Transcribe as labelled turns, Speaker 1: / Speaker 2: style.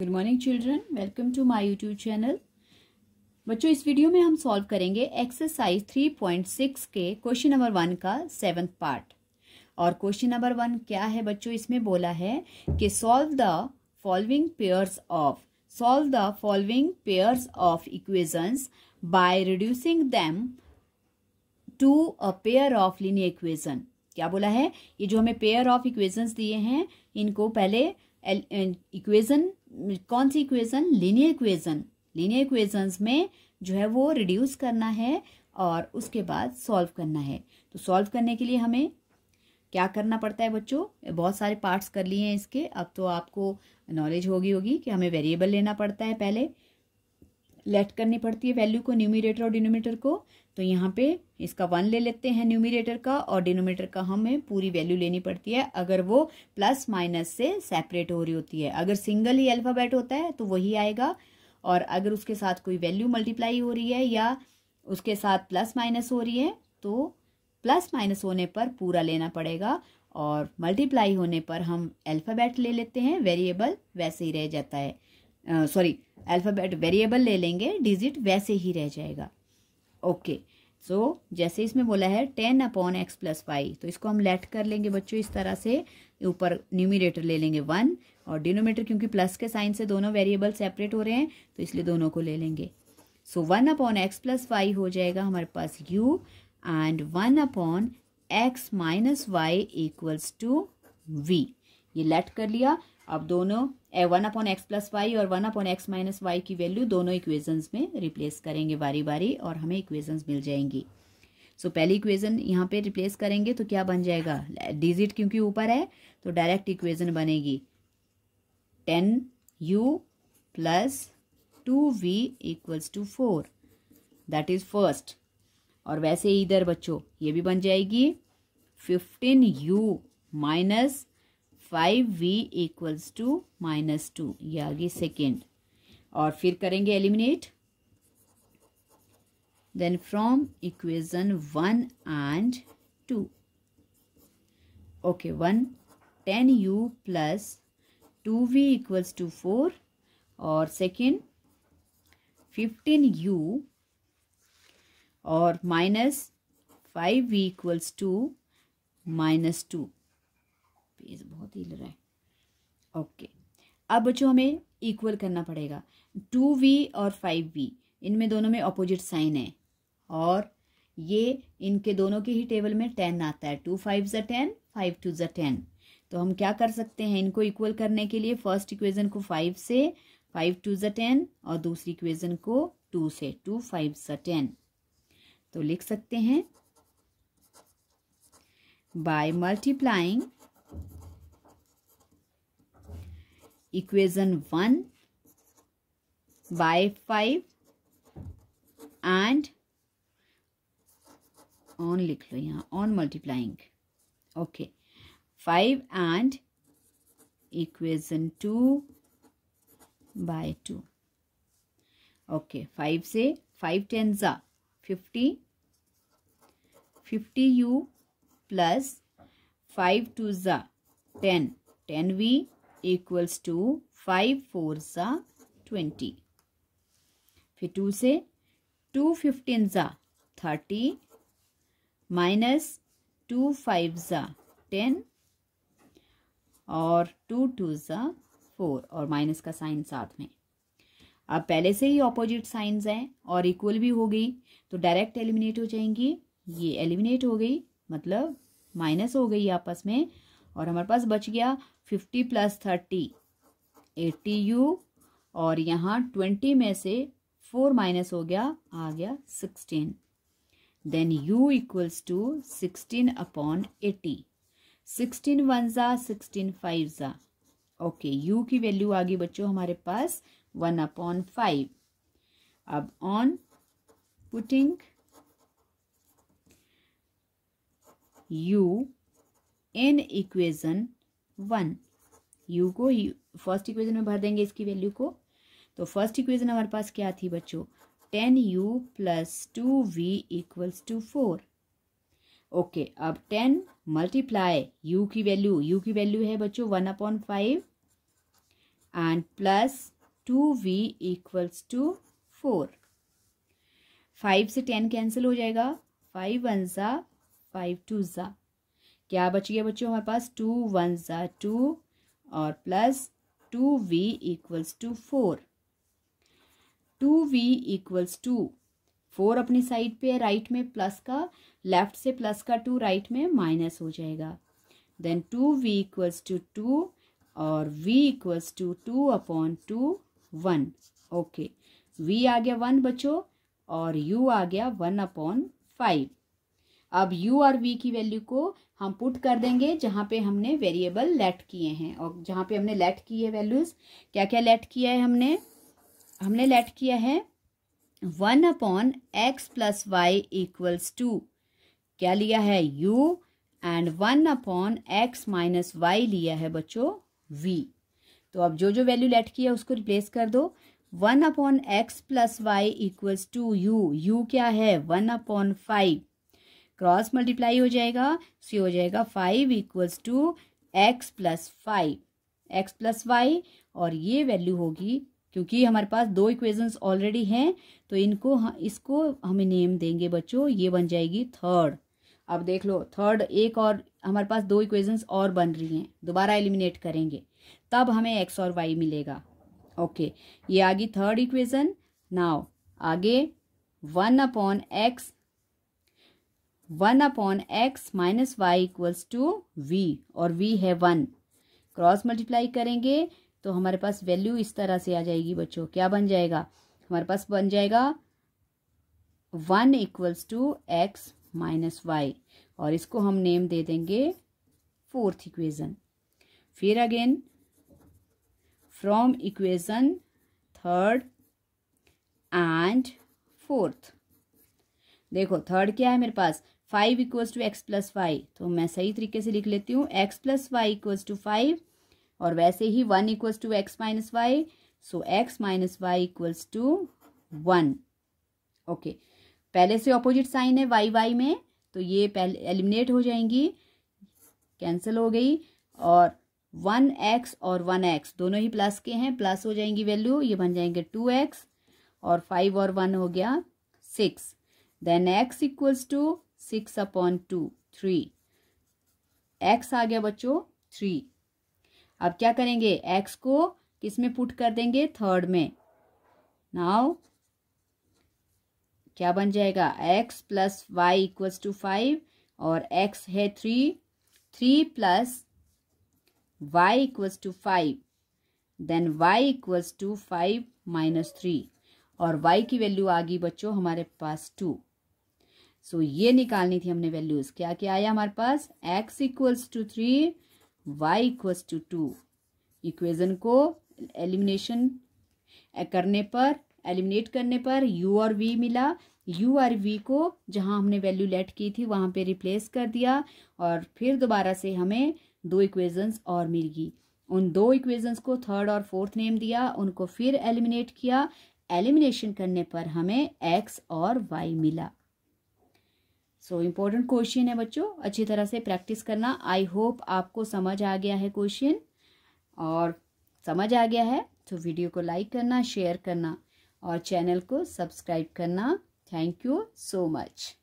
Speaker 1: Good morning children welcome to my YouTube channel बच्चों इस video में हम सॉल्व करेंगे एक्सरसाइज 3.6 के क्वेश्चन नंबर वन का सेवन्थ पार्ट और क्वेश्चन नंबर वन क्या है बच्चों इसमें बोला है कि solve the following pairs of solve the following pairs of equations by reducing them to a pair of linear equation क्या बोला है ये जो हमें पेयर ऑफ इक्वेजन्स दिए हैं इनको पहले इक्वेजन कौन सी equation linear equation linear equations में जो है वो रिड्यूस करना है और उसके बाद सॉल्व करना है तो सॉल्व करने के लिए हमें क्या करना पड़ता है बच्चों बहुत सारे पार्ट्स कर लिए हैं इसके अब तो आपको नॉलेज होगी होगी कि हमें वेरिएबल लेना पड़ता है पहले लेट करनी पड़ती है वैल्यू को न्यूमिरेटर और डिनोमीटर को तो यहाँ पे इसका वन ले लेते हैं न्यूमिरेटर का और डिनोमीटर का हमें पूरी वैल्यू लेनी पड़ती है अगर वो प्लस माइनस से सेपरेट हो रही होती है अगर सिंगल ही अल्फ़ाबेट होता है तो वही आएगा और अगर उसके साथ कोई वैल्यू मल्टीप्लाई हो रही है या उसके साथ प्लस माइनस हो रही है तो प्लस माइनस होने पर पूरा लेना पड़ेगा और मल्टीप्लाई होने पर हम अल्फ़ाबेट ले लेते हैं वेरिएबल वैसे ही रह जाता है सॉरी अल्फ़ाबेट वेरिएबल ले लेंगे डिजिट वैसे ही रह जाएगा ओके okay. सो so, जैसे इसमें बोला है ten upon x plus y तो इसको हम लेट कर लेंगे बच्चों इस तरह से ऊपर न्यूमिनेटर ले लेंगे वन और डिनोमीटर क्योंकि प्लस के साइन से दोनों वेरिएबल सेपरेट हो रहे हैं तो इसलिए दोनों को ले लेंगे so one upon x plus y हो जाएगा हमारे पास u and one upon x minus y equals to v ये लेट कर लिया अब दोनों one upon x plus y और one upon x minus y की वैल्यू दोनों इक्वेजन्स में रिप्लेस करेंगे बारी बारी और हमें इक्वेजन्स मिल जाएंगी सो so, पहली इक्वेजन यहाँ पे रिप्लेस करेंगे तो क्या बन जाएगा डिजिट क्योंकि ऊपर है तो डायरेक्ट इक्वेजन बनेगी ten u plus two v equals to four that is first और वैसे इधर बच्चों ये भी बन जाएगी fifteen u minus five v equals to minus two ये आगे सेकेंड और फिर करेंगे eliminate then from equation one and two okay one ten u plus two v equals to four और सेकेंड फिफ्टीन यू और minus five v equals to minus two is बहुत हिल रहा है ओके अब बच्चों हमें इक्वल करना पड़ेगा टू वी और फाइव वी इनमें दोनों में अपोजिट साइन है और ये इनके दोनों के ही टेबल में टेन आता है टू फाइव ज टेन फाइव टू ज टेन तो हम क्या कर सकते हैं इनको इक्वल करने के लिए फर्स्ट इक्वेजन को फाइव से फाइव टू ज टेन और दूसरी इक्वेजन को टू से टू फाइव ज टेन तो लिख सकते हैं by multiplying equation 1 by 5 and on लिख लो यहाँ on multiplying okay 5 and equation 2 by 2 okay 5 से 5 tens are 50 50 u plus 5 twos are 10 10 v equals to five four सा ट्वेंटी फिर टू से टू फिफ्टीन ज़ा थर्टी माइनस टू फाइव ज़ा ten और two two ज़ा फोर और माइनस का साइन साथ में अब पहले से ही ऑपोजिट साइंस हैं और इक्वल भी हो गई तो डायरेक्ट एलिमिनेट हो जाएंगी ये एलिमिनेट हो गई मतलब माइनस हो गई आपस में और हमारे पास बच गया fifty plus thirty eighty u और यहाँ ट्वेंटी में से फोर माइनस हो गया आ गया sixteen then u equals to sixteen upon eighty sixteen one ज़ा सिक्सटीन फाइव ज़ा ओके यू की वैल्यू आ गई बच्चों हमारे पास वन अपॉन फाइव अब on putting u in equation one u को फर्स्ट इक्वेशन में भर देंगे इसकी वैल्यू को तो फर्स्ट इक्वेशन हमारे पास क्या थी बच्चों ten u plus two v equals to four okay अब टेन मल्टीप्लाई यू की वैल्यू यू की वैल्यू है बच्चों one upon five and plus two v equals to four five से टेन कैंसिल हो जाएगा फाइव वन ज़ा फाइव टू ज़ा क्या बच गया बच्चों हमारे पास टू वन ज़ा टू और plus two v equals to four two v equals to four अपनी साइड पे राइट में प्लस का लेफ्ट से प्लस का टू राइट में माइनस हो जाएगा then two v equals to two और v equals to two upon two one okay v आ गया वन बच्चों और यू आ गया वन अपॉन फाइव अब यू और वी की वैल्यू को हम पुट कर देंगे जहाँ पे हमने वेरिएबल लेट किए हैं और जहाँ पे हमने लेट किए वैल्यूज़ क्या क्या लेट किया है हमने हमने लेट किया है one upon x plus y equals to क्या लिया है u and one upon x minus y लिया है बच्चों v तो अब जो जो वैल्यू लेट किया उसको रिप्लेस कर दो one upon x plus y equals to u u क्या है one upon five cross multiply हो जाएगा सो हो जाएगा five equals to x plus five x plus y और ये वैल्यू होगी क्योंकि हमारे पास दो इक्वेशंस ऑलरेडी हैं तो इनको इसको हमें नेम देंगे बच्चों ये बन जाएगी थर्ड अब देख लो थर्ड एक और हमारे पास दो इक्वेशंस और बन रही हैं दोबारा एलिमिनेट करेंगे तब हमें एक्स और वाई मिलेगा ओके ये आ गई थर्ड इक्वेशन नाव आगे one upon x one upon x minus y equals to v और वी है वन क्रॉस मल्टीप्लाई करेंगे तो हमारे पास वैल्यू इस तरह से आ जाएगी बच्चों क्या बन जाएगा हमारे पास बन जाएगा one equals to x minus y और इसको हम नेम दे देंगे फोर्थ इक्वेशन फिर again from equation third and fourth देखो थर्ड क्या है मेरे पास five equals to x plus y तो मैं सही तरीके से लिख लेती हूँ x plus y equals to five और वैसे ही one equals to x minus y so x minus y equals to one okay पहले से ऑपोजिट साइन है वाई वाई में तो ये पहले एलिमिनेट हो जाएंगी कैंसिल हो गई और वन एक्स और वन एक्स दोनों ही प्लस के हैं प्लस हो जाएंगी वैल्यू ये बन जाएंगे टू एक्स और फाइव और वन हो गया six then x equals to six upon two three x आ गया बच्चों थ्री अब क्या करेंगे एक्स को किस में पुट कर देंगे थर्ड में नाउ क्या बन जाएगा x plus y equals to five और एक्स है three three plus y equals to five then y equals to five minus three और वाई की वैल्यू आ गई बच्चों हमारे पास टू सो so, ये निकालनी थी हमने वैल्यूज क्या क्या आया हमारे पास x equals to three y equals to two equation को एलिमिनेशन करने पर एलिमिनेट करने पर यू और वी मिला यू और वी को जहां हमने वैल्यू लेट की थी वहां पे रिप्लेस कर दिया और फिर दोबारा से हमें दो इक्वेजन्स और मिल गई उन दो इक्वेजन्स को थर्ड और फोर्थ नेम दिया उनको फिर एलिमिनेट किया एलिमिनेशन करने पर हमें एक्स और वाई मिला सो इम्पोर्टेंट क्वेश्चन है बच्चों अच्छी तरह से प्रैक्टिस करना आई होप आपको समझ आ गया है क्वेश्चन और समझ आ गया है तो वीडियो को लाइक करना शेयर करना और चैनल को सब्सक्राइब करना थैंक यू सो मच